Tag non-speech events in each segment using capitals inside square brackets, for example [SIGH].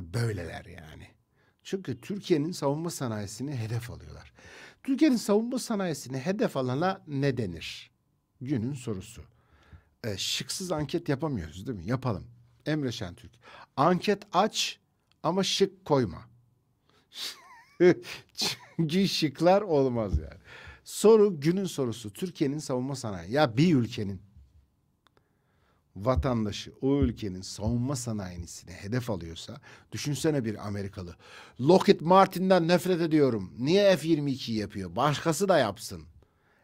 E, böyleler yani. Çünkü Türkiye'nin savunma sanayisini hedef alıyorlar. Türkiye'nin savunma sanayisini hedef alana ne denir? Günün sorusu. E, şıksız anket yapamıyoruz değil mi? Yapalım. Emre Şentürk. Anket aç ama şık koyma. [LAUGHS] Çünkü şıklar olmaz yani. Soru günün sorusu. Türkiye'nin savunma sanayi. Ya bir ülkenin vatandaşı o ülkenin savunma sanayisini hedef alıyorsa düşünsene bir Amerikalı. Lockheed Martin'den nefret ediyorum. Niye F-22 yapıyor? Başkası da yapsın.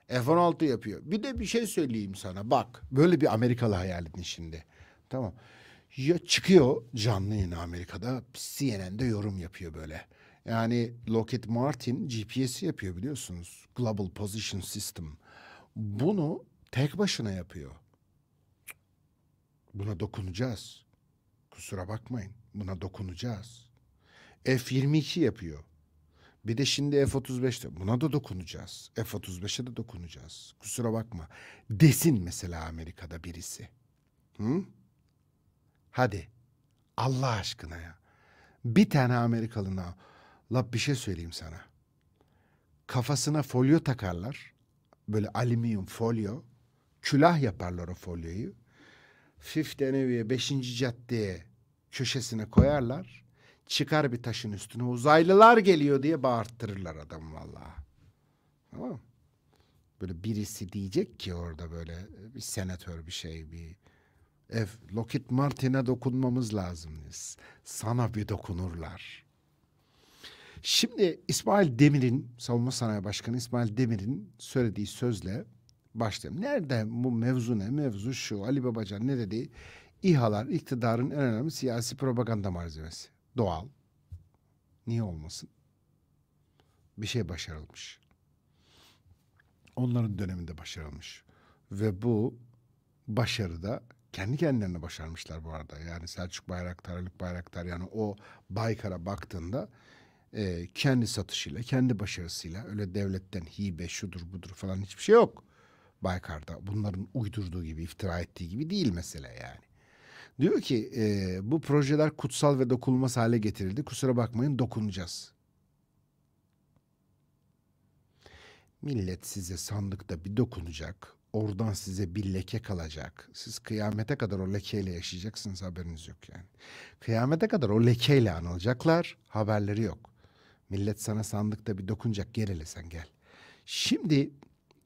F-16 yapıyor. Bir de bir şey söyleyeyim sana. Bak böyle bir Amerikalı hayal edin şimdi. Tamam. Ya çıkıyor canlı yine Amerika'da CNN'de yorum yapıyor böyle. Yani Lockheed Martin GPS'i yapıyor biliyorsunuz. Global Position System. Bunu tek başına yapıyor. Buna dokunacağız. Kusura bakmayın. Buna dokunacağız. F-22 yapıyor. Bir de şimdi F-35'te buna da dokunacağız. F-35'e de dokunacağız. Kusura bakma. Desin mesela Amerika'da birisi. Hı? Hadi. Allah aşkına ya. Bir tane Amerikalına la bir şey söyleyeyim sana. Kafasına folyo takarlar. Böyle alüminyum folyo. Külah yaparlar o folyoyu. Fifth Avenue beşinci caddeye köşesine koyarlar. Çıkar bir taşın üstüne uzaylılar geliyor diye bağırttırırlar adam vallahi. Tamam Böyle birisi diyecek ki orada böyle e, bir senatör bir şey bir ev Lockheed Martin'e dokunmamız lazım. Sana bir dokunurlar. Şimdi İsmail Demir'in savunma sanayi başkanı İsmail Demir'in söylediği sözle başlayalım. Nerede bu mevzu ne? Mevzu şu. Ali Babacan ne dedi? İHA'lar iktidarın en önemli siyasi propaganda malzemesi. Doğal. Niye olmasın? Bir şey başarılmış. Onların döneminde başarılmış. Ve bu başarıda kendi kendilerine başarmışlar bu arada. Yani Selçuk Bayraktar, Haluk Bayraktar yani o Baykar'a baktığında e, kendi satışıyla, kendi başarısıyla öyle devletten hibe şudur budur falan hiçbir şey yok. Baykar'da bunların uydurduğu gibi iftira ettiği gibi değil mesele yani. Diyor ki e, bu projeler kutsal ve dokunulmaz hale getirildi. Kusura bakmayın dokunacağız. Millet size sandıkta bir dokunacak. Oradan size bir leke kalacak. Siz kıyamete kadar o lekeyle yaşayacaksınız haberiniz yok yani. Kıyamete kadar o lekeyle anılacaklar haberleri yok. Millet sana sandıkta bir dokunacak gel hele gel. Şimdi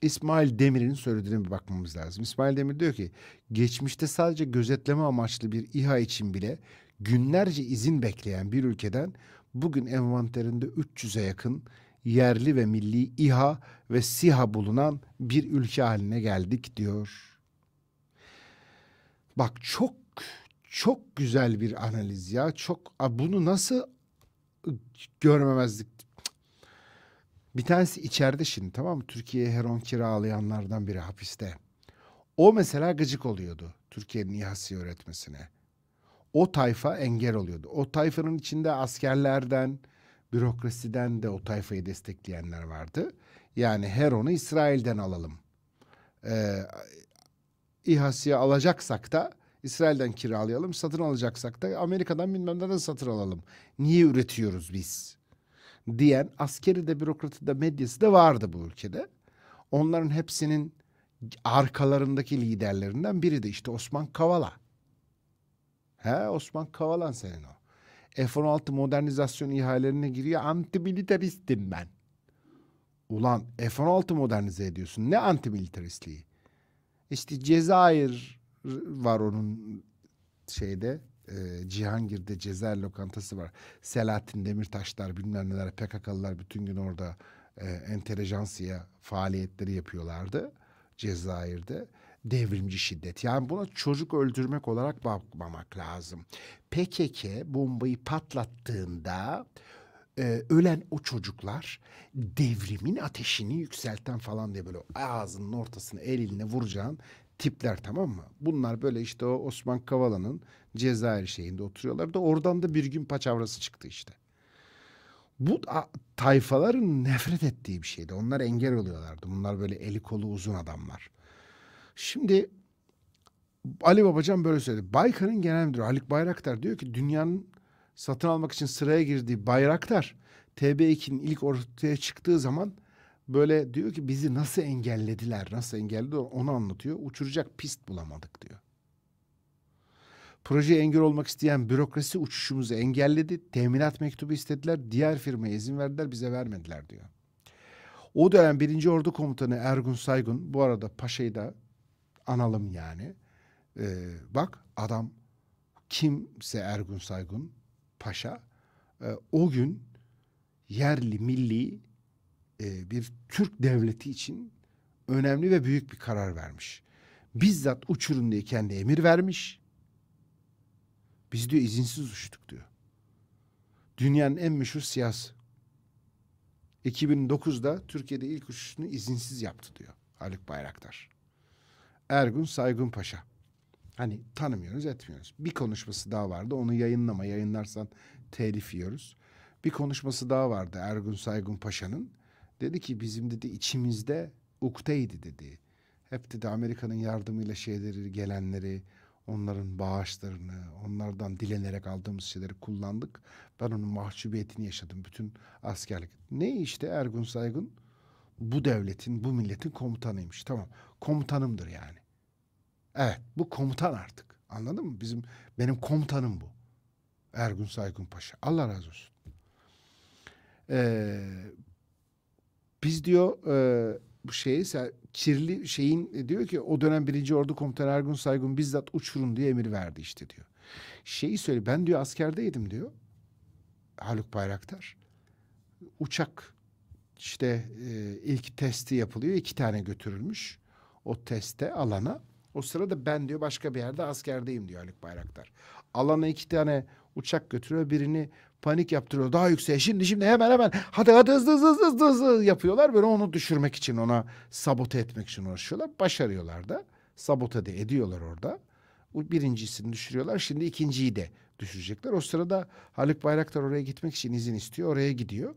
İsmail Demir'in söylediğine bir bakmamız lazım. İsmail Demir diyor ki geçmişte sadece gözetleme amaçlı bir İHA için bile günlerce izin bekleyen bir ülkeden bugün envanterinde 300'e yakın yerli ve milli İHA ve SİHA bulunan bir ülke haline geldik diyor. Bak çok çok güzel bir analiz ya. Çok bunu nasıl ıı, görmemezlik bir tanesi içeride şimdi tamam mı? Türkiye'ye her kiralayanlardan biri hapiste. O mesela gıcık oluyordu Türkiye'nin İHA'sı öğretmesine. O tayfa engel oluyordu. O tayfanın içinde askerlerden, bürokrasiden de o tayfayı destekleyenler vardı. Yani Heron'u İsrail'den alalım. Ee, İHA'sıya alacaksak da İsrail'den kiralayalım, satın alacaksak da Amerika'dan bilmem nereden satın alalım. Niye üretiyoruz biz? diyen askeri de bürokratı da medyası da vardı bu ülkede. Onların hepsinin arkalarındaki liderlerinden biri de işte Osman Kavala. He Osman Kavalan senin o. F-16 modernizasyon ihalelerine giriyor. Antimilitaristim ben. Ulan F-16 modernize ediyorsun. Ne antimilitaristliği? İşte Cezayir var onun şeyde e, Cihangir'de Cezayir lokantası var. Selahattin Demirtaşlar bilmem neler PKK'lılar bütün gün orada e, entelejansiya faaliyetleri yapıyorlardı. Cezayir'de devrimci şiddet. Yani buna çocuk öldürmek olarak bakmamak lazım. PKK bombayı patlattığında e, ölen o çocuklar devrimin ateşini yükselten falan diye böyle ağzının ortasını el eline vuracağın tipler tamam mı? Bunlar böyle işte o Osman Kavala'nın Cezayir şeyinde oturuyorlar. da oradan da bir gün paçavrası çıktı işte. Bu tayfaların nefret ettiği bir şeydi. Onlar engel oluyorlardı. Bunlar böyle eli kolu uzun adamlar. Şimdi Ali Babacan böyle söyledi. Baykar'ın genel müdürü Haluk Bayraktar diyor ki dünyanın satın almak için sıraya girdiği bayraklar. TB2'nin ilk ortaya çıktığı zaman böyle diyor ki bizi nasıl engellediler, nasıl engellediler onu anlatıyor. Uçuracak pist bulamadık diyor. Projeye engel olmak isteyen bürokrasi uçuşumuzu engelledi. Teminat mektubu istediler. Diğer firmaya izin verdiler. Bize vermediler diyor. O dönem birinci Ordu Komutanı Ergun Saygun. Bu arada Paşa'yı da analım yani. Ee, bak adam kimse Ergun Saygun Paşa e, o gün yerli milli e, bir Türk devleti için önemli ve büyük bir karar vermiş. Bizzat uçurun diye kendi emir vermiş. Biz diyor izinsiz uçtuk diyor. Dünyanın en meşhur siyasi. 2009'da Türkiye'de ilk uçuşunu izinsiz yaptı diyor Haluk Bayraktar. Ergun Saygun Paşa. Hani tanımıyoruz etmiyoruz. Bir konuşması daha vardı onu yayınlama yayınlarsan telif yiyoruz. Bir konuşması daha vardı Ergun Saygun Paşa'nın. Dedi ki bizim dedi içimizde ukteydi dedi. Hep dedi Amerika'nın yardımıyla şeyleri gelenleri onların bağışlarını, onlardan dilenerek aldığımız şeyleri kullandık. Ben onun mahcubiyetini yaşadım bütün askerlik. Ne işte Ergun Saygun bu devletin, bu milletin komutanıymış. Tamam komutanımdır yani. Evet bu komutan artık. Anladın mı? Bizim benim komutanım bu. Ergun Saygun Paşa. Allah razı olsun. Ee, biz diyor e, bu şeyi kirli şeyin e, diyor ki o dönem birinci ordu komutanı Ergun Saygun bizzat uçurun diye emir verdi işte diyor. Şeyi söyle ben diyor askerdeydim diyor. Haluk Bayraktar. Uçak işte e, ilk testi yapılıyor. iki tane götürülmüş. O teste alana o sırada ben diyor başka bir yerde askerdeyim diyor Haluk Bayraktar. Alana iki tane uçak götürüyor. Birini panik yaptırıyor. Daha yükseğe şimdi şimdi hemen hemen hadi hadi hızlı hızlı hızlı hızlı, hızlı yapıyorlar. Böyle onu düşürmek için ona sabote etmek için uğraşıyorlar. Başarıyorlar da. Sabote de ediyorlar orada. Birincisini düşürüyorlar. Şimdi ikinciyi de düşürecekler. O sırada Haluk Bayraktar oraya gitmek için izin istiyor. Oraya gidiyor.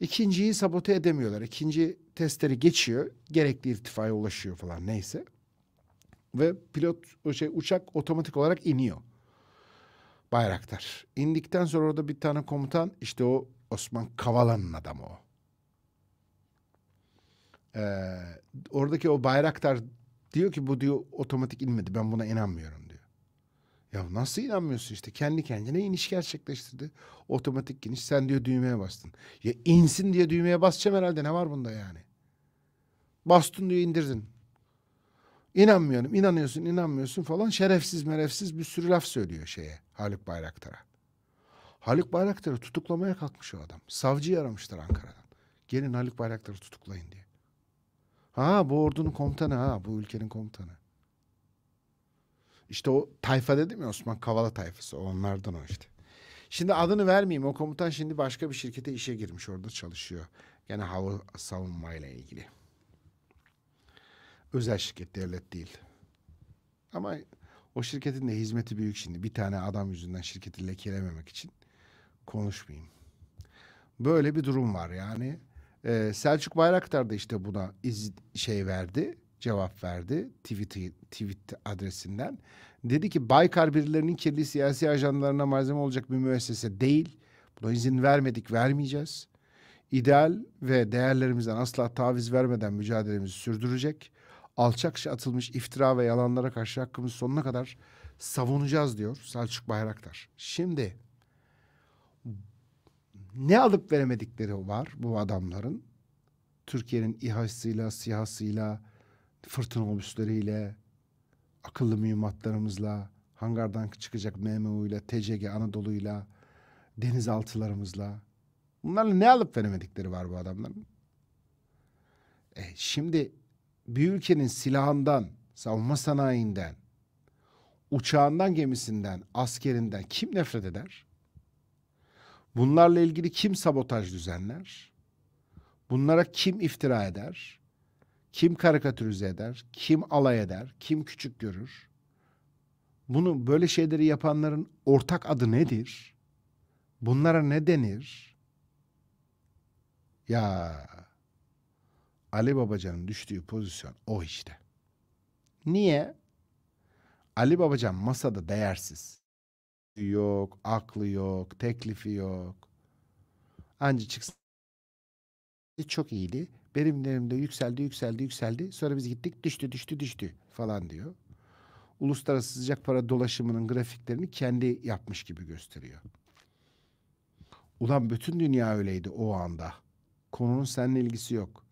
İkinciyi sabote edemiyorlar. ikinci testleri geçiyor. Gerekli irtifaya ulaşıyor falan neyse ve pilot o şey uçak otomatik olarak iniyor. Bayraktar. İndikten sonra orada bir tane komutan işte o Osman Kavala'nın adamı o. Ee, oradaki o Bayraktar diyor ki bu diyor otomatik inmedi ben buna inanmıyorum diyor. Ya nasıl inanmıyorsun işte kendi kendine iniş gerçekleştirdi. Otomatik iniş sen diyor düğmeye bastın. Ya insin diye düğmeye basacağım herhalde ne var bunda yani. Bastın diyor indirdin. İnanmıyorum, inanıyorsun, inanmıyorsun falan şerefsiz merefsiz bir sürü laf söylüyor şeye Haluk Bayraktar'a. Haluk Bayraktar'ı tutuklamaya kalkmış o adam. Savcıyı aramışlar Ankara'dan. Gelin Haluk Bayraktar'ı tutuklayın diye. Ha bu ordunun komutanı ha bu ülkenin komutanı. İşte o tayfa dedim ya Osman Kavala tayfası onlardan o işte. Şimdi adını vermeyeyim o komutan şimdi başka bir şirkete işe girmiş orada çalışıyor. Yani hava savunmayla ilgili. Özel şirket devlet değil. Ama o şirketin de hizmeti büyük şimdi. Bir tane adam yüzünden şirketi lekelememek için konuşmayayım. Böyle bir durum var yani. Ee, Selçuk Bayraktar da işte buna iz, şey verdi, cevap verdi tweet, tweet adresinden. Dedi ki Baykar birilerinin kirli siyasi ajanlarına malzeme olacak bir müessese değil. Buna izin vermedik, vermeyeceğiz. İdeal ve değerlerimizden asla taviz vermeden mücadelemizi sürdürecek alçakça şey atılmış iftira ve yalanlara karşı hakkımız sonuna kadar savunacağız diyor Selçuk Bayraktar. Şimdi ne alıp veremedikleri var bu adamların. Türkiye'nin İHA'sıyla, SİHA'sıyla, fırtına obüsleriyle, akıllı mühimmatlarımızla, hangardan çıkacak MMU'yla, TCG Anadolu'yla, denizaltılarımızla. Bunlarla ne alıp veremedikleri var bu adamların? E şimdi bir ülkenin silahından, savunma sanayinden, uçağından, gemisinden, askerinden kim nefret eder? Bunlarla ilgili kim sabotaj düzenler? Bunlara kim iftira eder? Kim karikatürize eder? Kim alay eder? Kim küçük görür? Bunu böyle şeyleri yapanların ortak adı nedir? Bunlara ne denir? Ya Ali Babacan'ın düştüğü pozisyon o işte. Niye? Ali Babacan masada değersiz. Yok, aklı yok, teklifi yok. Anca çıksın. E, çok iyiydi. Benim derimde yükseldi, yükseldi, yükseldi. Sonra biz gittik düştü, düştü, düştü falan diyor. Uluslararası sıcak para dolaşımının grafiklerini kendi yapmış gibi gösteriyor. Ulan bütün dünya öyleydi o anda. Konunun seninle ilgisi yok.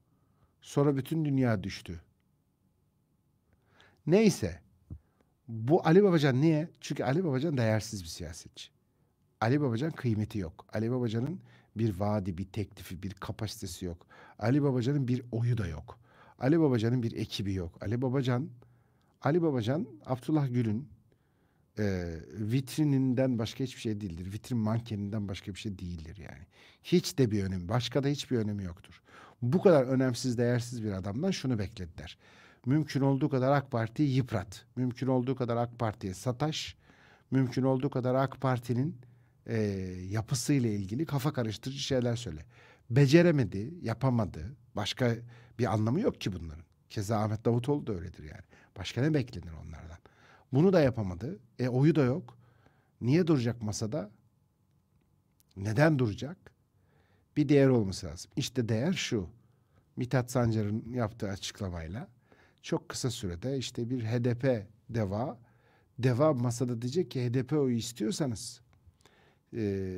Sonra bütün dünya düştü. Neyse. Bu Ali Babacan niye? Çünkü Ali Babacan değersiz bir siyasetçi. Ali Babacan kıymeti yok. Ali Babacan'ın bir vaadi, bir teklifi, bir kapasitesi yok. Ali Babacan'ın bir oyu da yok. Ali Babacan'ın bir ekibi yok. Ali Babacan Ali Babacan Abdullah Gül'ün e, vitrininden başka hiçbir şey değildir. Vitrin mankeninden başka bir şey değildir yani. Hiç de bir önemi, başka da hiçbir önemi yoktur. Bu kadar önemsiz, değersiz bir adamdan şunu beklediler. Mümkün olduğu kadar AK Parti'yi yıprat. Mümkün olduğu kadar AK Parti'ye sataş. Mümkün olduğu kadar AK Parti'nin e, yapısıyla ilgili kafa karıştırıcı şeyler söyle. Beceremedi, yapamadı. Başka bir anlamı yok ki bunların. Keza Ahmet Davutoğlu da öyledir yani. Başka ne beklenir onlardan? Bunu da yapamadı. E oyu da yok. Niye duracak masada? Neden duracak? Bir değer olması lazım. İşte değer şu. Mithat Sancar'ın yaptığı açıklamayla çok kısa sürede işte bir HDP deva deva masada diyecek ki HDP oyu istiyorsanız e,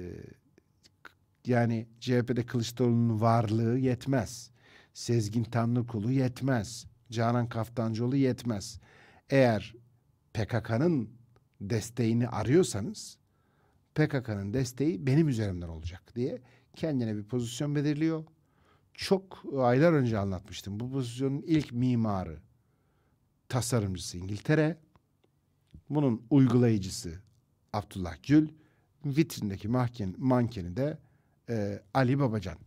yani CHP'de Kılıçdaroğlu'nun varlığı yetmez. Sezgin Tanrıkulu yetmez. Canan Kaftancıoğlu yetmez. Eğer PKK'nın desteğini arıyorsanız PKK'nın desteği benim üzerimden olacak diye kendine bir pozisyon belirliyor. Çok aylar önce anlatmıştım. Bu pozisyonun ilk mimarı, tasarımcısı İngiltere. Bunun uygulayıcısı Abdullah Gül. Vitrindeki mahken, mankeni de e, Ali Babacan.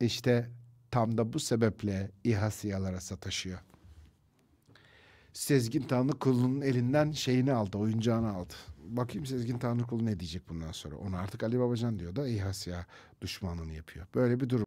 İşte tam da bu sebeple İHA SİHA'lara sataşıyor. Sezgin Tanrıkulu'nun elinden şeyini aldı, oyuncağını aldı. Bakayım Sezgin Tanrıkulu ne diyecek bundan sonra. Onu artık Ali Babacan diyor da İHA'ya düşmanını yapıyor. Böyle bir durum.